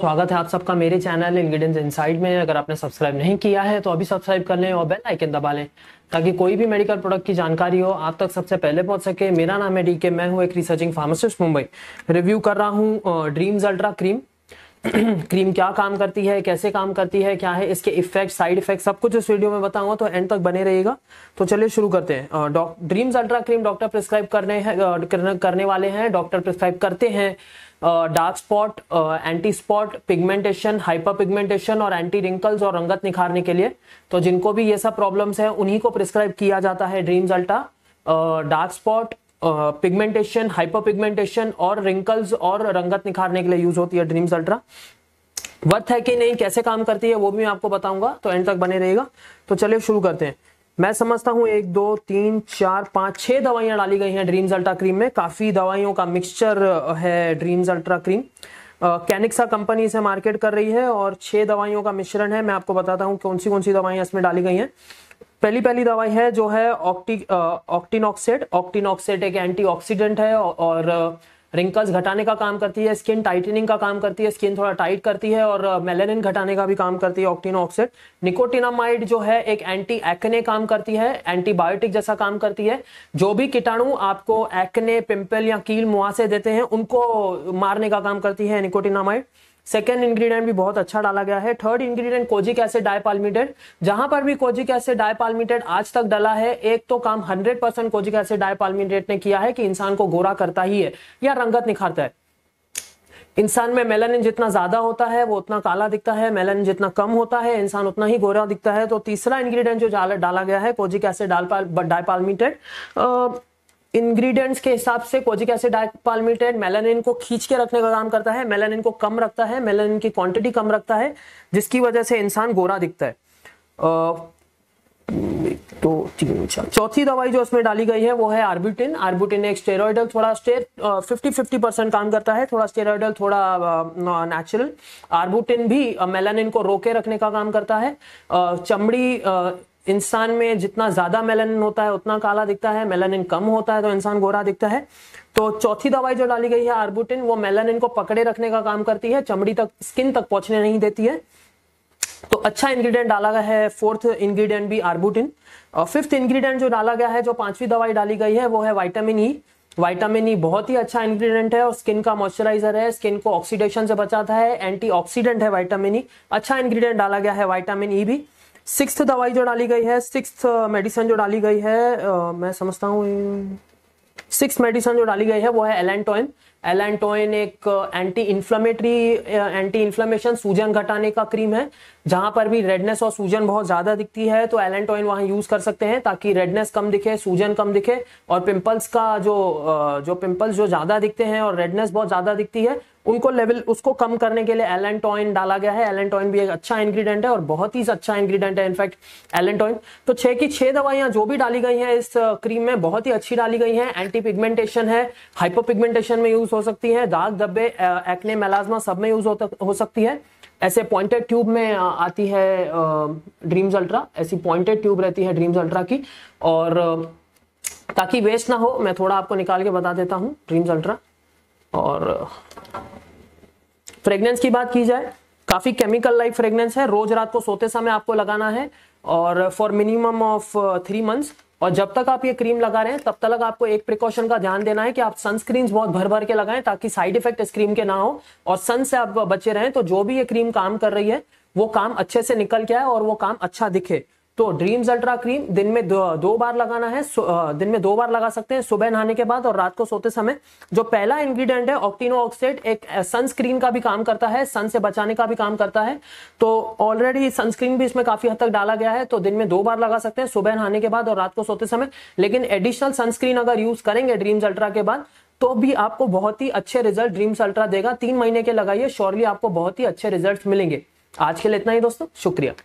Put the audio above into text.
स्वागत है आप सबका मेरे चैनल इन इनसाइड में अगर आपने सब्सक्राइब नहीं किया है तो अभी सब्सक्राइब कर लें और बेल आइकन दबा लें ताकि कोई भी मेडिकल प्रोडक्ट की जानकारी हो आप तक सबसे पहले पहुंच सके मेरा नाम है डीके मैं हूं एक रिसर्चिंग फार्मासिस्ट मुंबई रिव्यू कर रहा हूं ड्रीम्स अल्ट्रा क्रीम क्रीम क्या काम करती है कैसे काम करती है क्या है इसके इफेक्ट साइड इफेक्ट सब कुछ इस वीडियो में बताऊंगा तो एंड तक बने रहेगा तो चलिए शुरू करते हैं Dreams Ultra cream doctor prescribe करने हैं करने वाले हैं डॉक्टर प्रिस्क्राइब करते हैं dark spot anti spot pigmentation hyper pigmentation और एंटी रिंकल्स और रंगत निखारने के लिए तो जिनको भी ये सब प्रॉब्लम्स हैं उन्हीं को प्रिस्क्राइब किया जाता है Dreams Ultra dark spot pigmentation hyper pigmentation और रिंकल्स और रंगत निखारने के लिए यूज होती है ड्रीम्स अल्ट्रा वर्थ है कि नहीं कैसे काम करती है वो भी मैं आपको बताऊंगा तो एंड तक बने रहेगा तो चलिए शुरू करते हैं मैं समझता हूं एक दो तीन चार पांच छह दवाइयां डाली गई हैं ड्रीम्स अल्ट्रा क्रीम में काफ़ी दवाइयों का मिक्सचर है Dreams Ultra cream Canixa company इसे मार्केट कर रही है और छह दवाइयों का मिश्रण है मैं आपको बताता हूँ कौन सी कौन सी दवाइयां इसमें डाली गई हैं पहली पहली दवाई है जो है ऑक्टी ऑक्टिनॉक्सेट ऑक्टिनॉक्सेट एक एंटीऑक्सीडेंट है और रिंकल्स घटाने का काम करती है स्किन टाइटनिंग का काम करती है स्किन थोड़ा टाइट करती है और मेलेनिन घटाने का भी काम करती है ऑक्टिनोक्सेट निकोटिनामाइड जो है एक एंटी एक्ने काम करती है एंटीबायोटिक जैसा काम करती है जो भी कीटाणु आपको एक्ने पिंपल या कील मुआसे देते हैं उनको मारने का काम करती है निकोटिनामाइड सेकेंड इंग्रीडियंट भी बहुत अच्छा डाला गया है third ingredient kojic acid dipalmitate जहां पर भी कोजिक एसिड डायपालमिटेड आज तक डाला है एक तो काम 100 परसेंट कोजिक एसिड डायपालमिटेट ने किया है कि इंसान को गोरा करता ही है या रंगत निखारता है इंसान में मेलानिन जितना ज्यादा होता है वो उतना काला दिखता है मेलानिन जितना कम होता है इंसान उतना ही गोरा दिखता है तो तीसरा इंग्रेडिएंट जो डाला गया है कोजिक एसिड डायपालमिटेड इंग्रेडिएंट्स के हिसाब से कोजिक एसिड पालमिटेड मेलानिन को खींच के रखने का काम करता है मेलानिन को कम रखता है मेलानिन की क्वांटिटी कम रखता है जिसकी वजह से इंसान गोरा दिखता है तो चौथी दवाई जो उसमें डाली गई है वो है आर्बुटिन आर्बुटिन एक स्टेरॉयडल थोड़ा स्टेर फिफ्टी फिफ्टी परसेंट काम करता है थोड़ा स्टेरॉयडल थोड़ा नेचुरल आर्बुटिन भी मेलानिन को रोके रखने का काम करता है चमड़ी इंसान में जितना ज्यादा मेलानिन होता है उतना काला दिखता है मेलानिन कम होता है तो इंसान गोरा दिखता है तो चौथी दवाई जो डाली गई है आर्बुटिन वो मेलानिन को पकड़े रखने का काम करती है चमड़ी तक स्किन तक पहुंचने नहीं देती है तो अच्छा इंग्रेडिएंट डाला गया है फोर्थ इंग्रेडिएंट भी आर्बुटिन और फिफ्थ इंग्रेडिएंट जो डाला गया है जो पांचवी दवाई डाली गई है वो है वाइटामिन ई वाइटामिन ई बहुत ही अच्छा इंग्रेडिएंट है और स्किन का मॉइस्चराइजर है स्किन को ऑक्सीडेशन से बचाता है एंटीऑक्सीडेंट है वाइटामिन ई e। अच्छा इंग्रेडिएंट डाला गया है वाइटामिन ई e भी सिक्स दवाई जो डाली गई है सिक्स मेडिसिन जो डाली गई है आ, मैं समझता हूँ सिक्स मेडिसिन जो डाली गई है वो है एलेंटोइन एलेंटोइन एक एंटी इन्फ्लामेटरी एंटी इन्फ्लामेशन सूजन घटाने का क्रीम है जहां पर भी रेडनेस और सूजन बहुत ज्यादा दिखती है तो एलेंटोइन वहां यूज कर सकते हैं ताकि रेडनेस कम दिखे सूजन कम दिखे और पिंपल्स का जो जो पिंपल्स जो ज्यादा दिखते हैं और रेडनेस बहुत ज्यादा दिखती है उनको लेवल उसको कम करने के लिए एलेंटॉइन डाला गया है एलेंटॉइन भी एक अच्छा इंग्रेडिएंट है और बहुत ही अच्छा इंग्रेडिएंट है इनफैक्ट एलेंटॉइन तो छह की छह दवाइयां जो भी डाली गई हैं इस क्रीम uh, में बहुत ही अच्छी डाली गई हैं एंटी पिगमेंटेशन है हाइपर पिगमेंटेशन में यूज हो सकती है दाग धब्बे एक्ने uh, मेलाजमा सब में यूज हो सकती है ऐसे पॉइंटेड ट्यूब में uh, आती है ड्रीम्स अल्ट्रा ऐसी पॉइंटेड ट्यूब रहती है ड्रीम्स अल्ट्रा की और ताकि वेस्ट ना हो मैं थोड़ा आपको निकाल के बता देता हूँ ड्रीम्स अल्ट्रा और फ्रेग्रेंस की बात की जाए काफी केमिकल लाइक फ्रेग्रेंस है रोज रात को सोते समय आपको लगाना है और for minimum of three months और जब तक आप ये क्रीम लगा रहे हैं तब तक आपको एक प्रिकॉशन का ध्यान देना है कि आप सनस्क्रीन बहुत भर भर के लगाएं ताकि साइड इफेक्ट इस क्रीम के ना हो और सन से आप बचे रहें तो जो भी ये क्रीम काम कर रही है वो काम अच्छे से निकल के आए और वो काम अच्छा दिखे तो ड्रीम्स अल्ट्रा क्रीम दिन में दो, दो बार लगाना है दिन में दो बार लगा सकते हैं सुबह नहाने के बाद और रात को सोते समय जो पहला इंग्रेडिएंट है ऑक्टिनो ऑक्साइड एक सनस्क्रीन का भी काम करता है सन से बचाने का भी काम करता है तो ऑलरेडी सनस्क्रीन भी इसमें काफी हद तक डाला गया है तो दिन में दो बार लगा सकते हैं सुबह नहाने के बाद और रात को सोते समय लेकिन एडिशनल सनस्क्रीन अगर यूज करेंगे ड्रीम्स अल्ट्रा के बाद तो भी आपको बहुत ही अच्छे रिजल्ट ड्रीम्स अल्ट्रा देगा तीन महीने के लगाइए श्योरली आपको बहुत ही अच्छे रिजल्ट मिलेंगे आज के लिए इतना ही दोस्तों शुक्रिया